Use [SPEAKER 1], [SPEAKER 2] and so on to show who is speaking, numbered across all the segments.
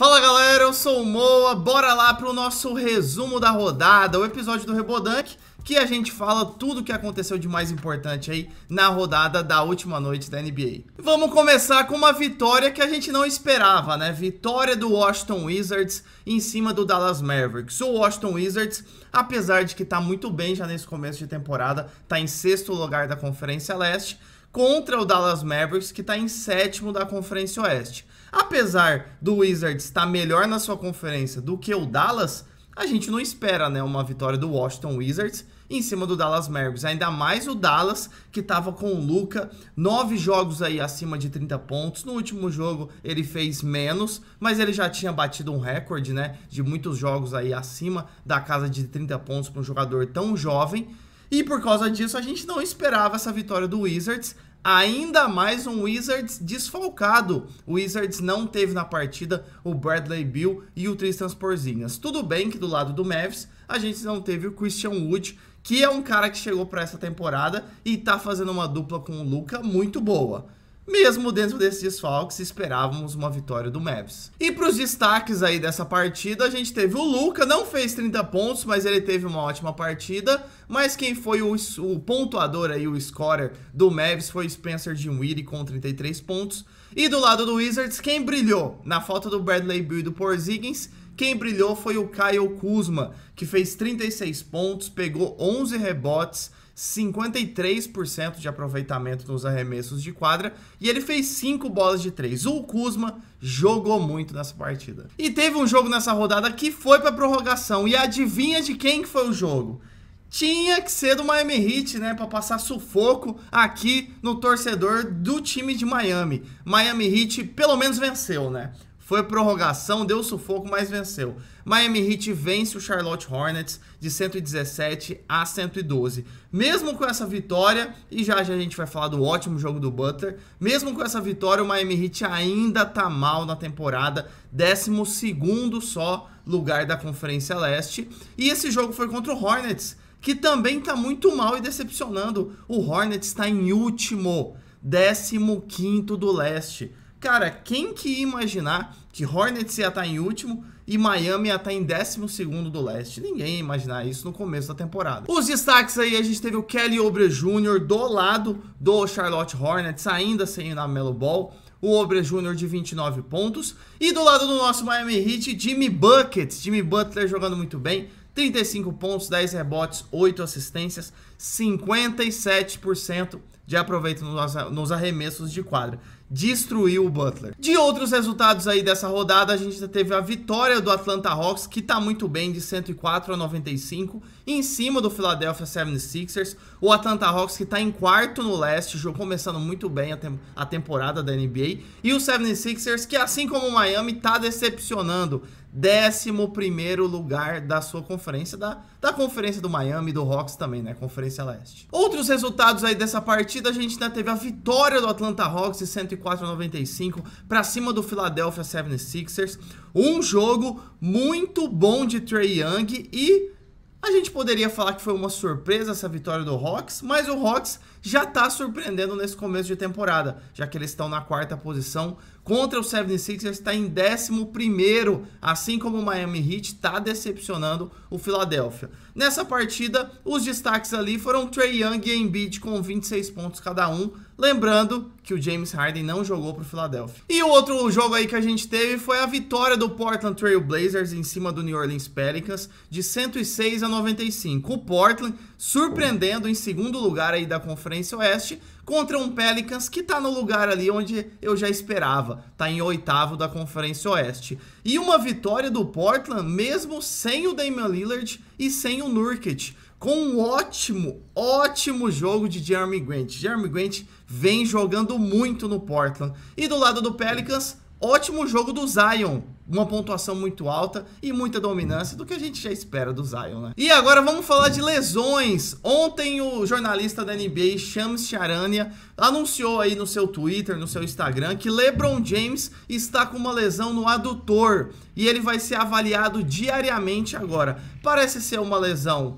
[SPEAKER 1] Fala galera, eu sou o Moa, bora lá pro nosso resumo da rodada, o episódio do Rebodunk, que a gente fala tudo o que aconteceu de mais importante aí na rodada da última noite da NBA. Vamos começar com uma vitória que a gente não esperava, né? Vitória do Washington Wizards em cima do Dallas Mavericks. O Washington Wizards, apesar de que tá muito bem já nesse começo de temporada, tá em sexto lugar da Conferência Leste, contra o Dallas Mavericks, que está em sétimo da Conferência Oeste. Apesar do Wizards estar melhor na sua conferência do que o Dallas, a gente não espera né, uma vitória do Washington Wizards em cima do Dallas Mavericks. Ainda mais o Dallas, que estava com o Luca, nove jogos aí acima de 30 pontos. No último jogo ele fez menos, mas ele já tinha batido um recorde, né? De muitos jogos aí acima da casa de 30 pontos para um jogador tão jovem. E por causa disso, a gente não esperava essa vitória do Wizards. Ainda mais um Wizards desfalcado. O Wizards não teve na partida o Bradley Bill e o Tristan Porzinhas. Tudo bem que do lado do Mavs a gente não teve o Christian Wood, que é um cara que chegou para essa temporada e tá fazendo uma dupla com o Luca muito boa. Mesmo dentro desses desfalques, esperávamos uma vitória do Mavs. E para os destaques aí dessa partida, a gente teve o Luca, não fez 30 pontos, mas ele teve uma ótima partida. Mas quem foi o, o pontuador aí, o scorer do Mavs foi Spencer Dinwiddie com 33 pontos. E do lado do Wizards, quem brilhou? Na falta do Bradley Beal e do Porzingis, quem brilhou foi o Kyle Kuzma, que fez 36 pontos, pegou 11 rebotes, 53% de aproveitamento nos arremessos de quadra e ele fez 5 bolas de 3. O Kuzma jogou muito nessa partida. E teve um jogo nessa rodada que foi para prorrogação e adivinha de quem foi o jogo? Tinha que ser do Miami Heat, né, para passar sufoco aqui no torcedor do time de Miami. Miami Heat pelo menos venceu, né? Foi prorrogação, deu sufoco, mas venceu. Miami Heat vence o Charlotte Hornets de 117 a 112. Mesmo com essa vitória, e já já a gente vai falar do ótimo jogo do Butler, mesmo com essa vitória, o Miami Heat ainda tá mal na temporada, 12 só lugar da Conferência Leste. E esse jogo foi contra o Hornets, que também tá muito mal e decepcionando. O Hornets está em último, 15 do leste. Cara, quem que ia imaginar que Hornets ia estar em último e Miami ia estar em 12 do leste? Ninguém ia imaginar isso no começo da temporada. Os destaques aí, a gente teve o Kelly Obre Jr. do lado do Charlotte Hornets, ainda sem ir na Melo Ball. O Obre Jr. de 29 pontos. E do lado do nosso Miami Heat, Jimmy Buckets. Jimmy Butler jogando muito bem. 35 pontos, 10 rebotes, 8 assistências, 57% de aproveito nos arremessos de quadra. Destruiu o Butler. De outros resultados aí dessa rodada, a gente teve a vitória do Atlanta Hawks, que tá muito bem, de 104 a 95, em cima do Philadelphia 76ers. O Atlanta Hawks que tá em quarto no leste, jogo começando muito bem a, tem a temporada da NBA. E o 76ers, que assim como o Miami, tá decepcionando 11 lugar da sua conferência, da, da conferência do Miami e do Hawks também, né? Conferência Leste. Outros resultados aí dessa partida, a gente ainda teve a vitória do Atlanta Hawks de 104 a 95 para cima do Philadelphia 76ers. Um jogo muito bom de Trey Young e a gente poderia falar que foi uma surpresa essa vitória do Hawks, mas o Hawks já está surpreendendo nesse começo de temporada, já que eles estão na quarta posição contra o 76ers está em 11 assim como o Miami Heat está decepcionando o Philadelphia. Nessa partida, os destaques ali foram Trey Young e Embiid com 26 pontos cada um, lembrando que o James Harden não jogou para o Philadelphia. E o outro jogo aí que a gente teve foi a vitória do Portland Trail Blazers em cima do New Orleans Pelicans de 106 a 95. O Portland surpreendendo em segundo lugar aí da Conferência Oeste, contra um Pelicans que tá no lugar ali onde eu já esperava tá em oitavo da Conferência Oeste. E uma vitória do Portland, mesmo sem o Damian Lillard e sem o Nurkic, com um ótimo, ótimo jogo de Jeremy Grant. Jeremy Grant vem jogando muito no Portland. E do lado do Pelicans, Ótimo jogo do Zion, uma pontuação muito alta e muita dominância do que a gente já espera do Zion, né? E agora vamos falar de lesões. Ontem o jornalista da NBA, Shams Charania, anunciou aí no seu Twitter, no seu Instagram, que LeBron James está com uma lesão no adutor e ele vai ser avaliado diariamente agora. Parece ser uma lesão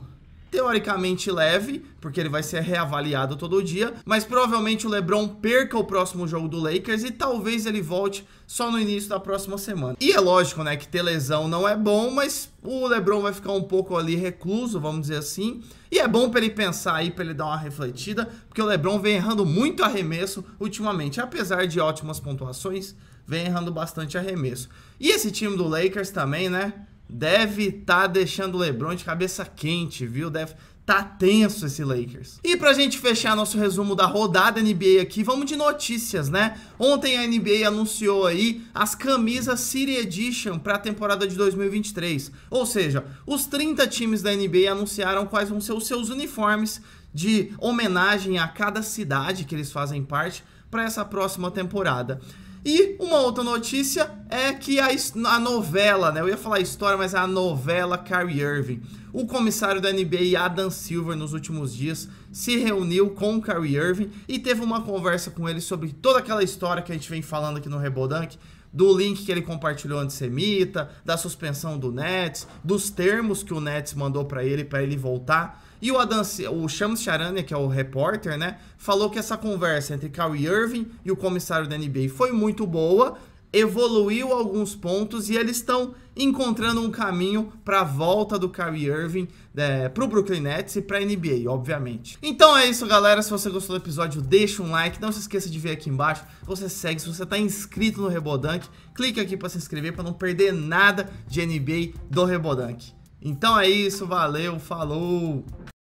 [SPEAKER 1] teoricamente leve, porque ele vai ser reavaliado todo dia, mas provavelmente o LeBron perca o próximo jogo do Lakers e talvez ele volte só no início da próxima semana. E é lógico, né, que ter lesão não é bom, mas o LeBron vai ficar um pouco ali recluso, vamos dizer assim. E é bom para ele pensar aí, para ele dar uma refletida, porque o LeBron vem errando muito arremesso ultimamente, apesar de ótimas pontuações, vem errando bastante arremesso. E esse time do Lakers também, né? deve tá deixando o LeBron de cabeça quente, viu? Deve tá tenso esse Lakers. E pra gente fechar nosso resumo da rodada NBA aqui, vamos de notícias, né? Ontem a NBA anunciou aí as camisas City Edition para a temporada de 2023. Ou seja, os 30 times da NBA anunciaram quais vão ser os seus uniformes de homenagem a cada cidade que eles fazem parte para essa próxima temporada. E uma outra notícia é que a, a novela, né? Eu ia falar história, mas é a novela Carrie Irving. O comissário da NBA, Adam Silver, nos últimos dias, se reuniu com o Carrie Irving e teve uma conversa com ele sobre toda aquela história que a gente vem falando aqui no Rebodunk, do link que ele compartilhou antissemita, da suspensão do Nets, dos termos que o Nets mandou para ele para ele voltar e o Adam, o Shams Charania, que é o repórter, né, falou que essa conversa entre Kyrie Irving e o comissário da NBA foi muito boa, evoluiu alguns pontos e eles estão encontrando um caminho para a volta do Kyrie Irving é, né, para o Brooklyn Nets e para a NBA, obviamente. Então é isso, galera. Se você gostou do episódio, deixa um like. Não se esqueça de ver aqui embaixo. Você segue, se você está inscrito no Rebodank, clique aqui para se inscrever para não perder nada de NBA do Rebodank. Então é isso, valeu, falou!